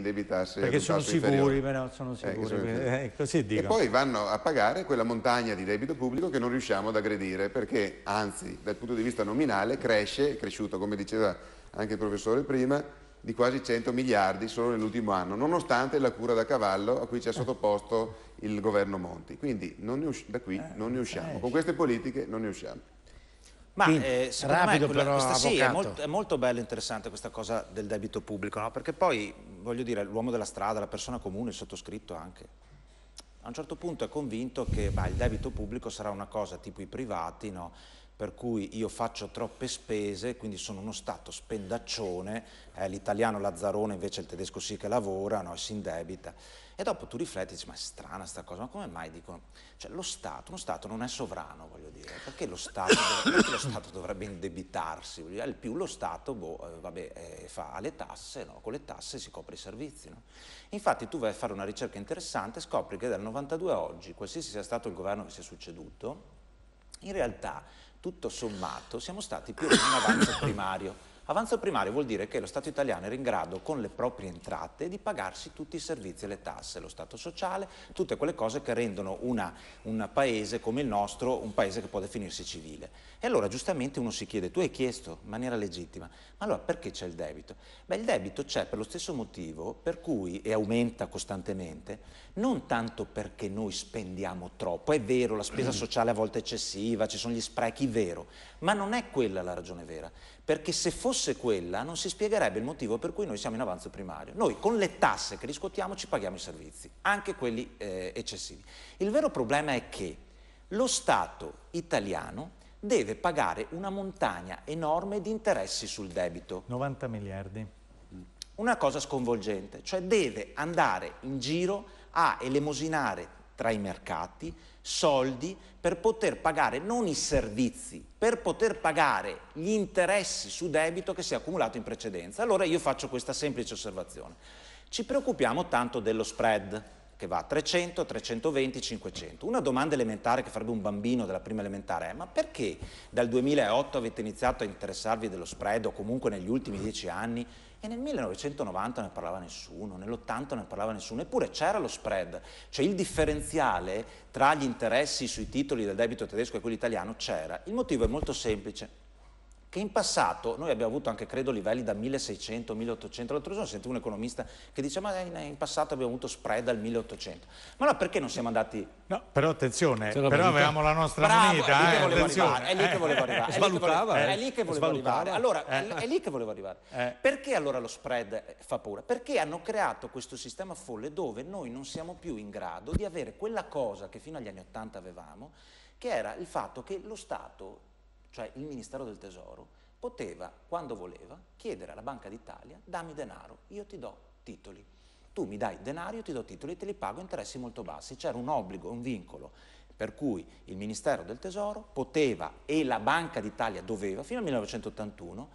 indebitasse perché sono sicuri, però sono eh, sicuri, eh, sono eh, così dico. e poi vanno a pagare quella montagna di debito pubblico che non riusciamo ad aggredire perché anzi dal punto di vista nominale cresce, è cresciuto come diceva anche il professore prima di quasi 100 miliardi solo nell'ultimo anno, nonostante la cura da cavallo a cui ci ha eh. sottoposto il governo Monti. Quindi da qui eh, non ne usciamo, con queste politiche non ne usciamo. Ma Quindi, eh, rapido me, però, questa, sì, è molto, è molto bella e interessante questa cosa del debito pubblico, no? perché poi voglio dire, l'uomo della strada, la persona comune, il sottoscritto anche. A un certo punto è convinto che bah, il debito pubblico sarà una cosa tipo i privati, no? per cui io faccio troppe spese, quindi sono uno Stato spendaccione, eh, l'italiano Lazzarone invece il tedesco sì che lavora, no, e si indebita. E dopo tu rifletti e dici, ma è strana sta cosa, ma come mai dicono? Cioè lo Stato, uno Stato non è sovrano, voglio dire, perché lo Stato, dovrebbe, perché lo stato dovrebbe indebitarsi? Dire, al più lo Stato, boh, eh, vabbè, eh, fa le tasse, no? con le tasse si copre i servizi. No? Infatti tu vai a fare una ricerca interessante e scopri che dal 92 a oggi, qualsiasi sia stato il governo che sia succeduto, in realtà tutto sommato siamo stati più o meno in avanzo primario Avanzo primario vuol dire che lo Stato italiano era in grado con le proprie entrate di pagarsi tutti i servizi e le tasse, lo Stato sociale, tutte quelle cose che rendono una, un paese come il nostro un paese che può definirsi civile. E allora giustamente uno si chiede, tu hai chiesto in maniera legittima, ma allora perché c'è il debito? Beh il debito c'è per lo stesso motivo per cui, e aumenta costantemente, non tanto perché noi spendiamo troppo, è vero la spesa sociale a volte è eccessiva, ci sono gli sprechi, vero, ma non è quella la ragione vera, perché se fosse quella non si spiegherebbe il motivo per cui noi siamo in avanzo primario. Noi con le tasse che riscuotiamo ci paghiamo i servizi, anche quelli eh, eccessivi. Il vero problema è che lo Stato italiano deve pagare una montagna enorme di interessi sul debito. 90 miliardi. Una cosa sconvolgente, cioè deve andare in giro a elemosinare tra i mercati soldi per poter pagare non i servizi, per poter pagare gli interessi su debito che si è accumulato in precedenza. Allora io faccio questa semplice osservazione. Ci preoccupiamo tanto dello spread, che va a 300, 320, 500. Una domanda elementare che farebbe un bambino della prima elementare è ma perché dal 2008 avete iniziato a interessarvi dello spread o comunque negli ultimi dieci anni e nel 1990 ne parlava nessuno, nell'80 ne parlava nessuno, eppure c'era lo spread, cioè il differenziale tra gli interessi sui titoli del debito tedesco e quello italiano c'era. Il motivo è molto semplice che in passato noi abbiamo avuto anche credo livelli da 1600, 1800, l'altro giorno sentivo un economista che dice ma in passato abbiamo avuto spread al 1800, ma allora perché non siamo andati... No, però attenzione, però avevamo la nostra Bravo, moneta, è lì, eh, eh, arrivare, è lì che volevo eh. arrivare, svalutava, eh. è lì che volevo arrivare, allora, è lì che volevo arrivare, perché allora lo spread fa paura? Perché hanno creato questo sistema folle dove noi non siamo più in grado di avere quella cosa che fino agli anni 80 avevamo, che era il fatto che lo Stato cioè il Ministero del Tesoro, poteva, quando voleva, chiedere alla Banca d'Italia dammi denaro, io ti do titoli. Tu mi dai denaro, io ti do titoli e te li pago a interessi molto bassi. C'era un obbligo, un vincolo, per cui il Ministero del Tesoro poteva e la Banca d'Italia doveva, fino al 1981,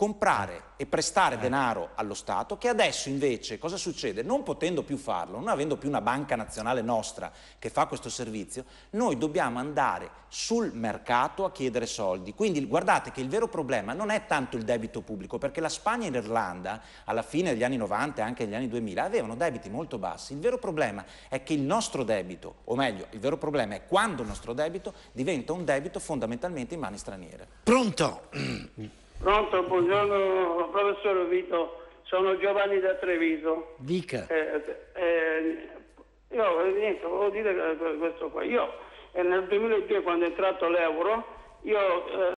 comprare e prestare eh. denaro allo Stato che adesso invece cosa succede? Non potendo più farlo, non avendo più una banca nazionale nostra che fa questo servizio, noi dobbiamo andare sul mercato a chiedere soldi. Quindi guardate che il vero problema non è tanto il debito pubblico, perché la Spagna e l'Irlanda alla fine degli anni 90 e anche negli anni 2000 avevano debiti molto bassi. Il vero problema è che il nostro debito, o meglio, il vero problema è quando il nostro debito diventa un debito fondamentalmente in mani straniere. Pronto? Pronto, buongiorno professore Vito, sono Giovanni da Treviso. Dica. Eh, eh, eh io niente, volevo dire questo qua. Io eh, nel 2002 quando è entrato l'euro, io eh,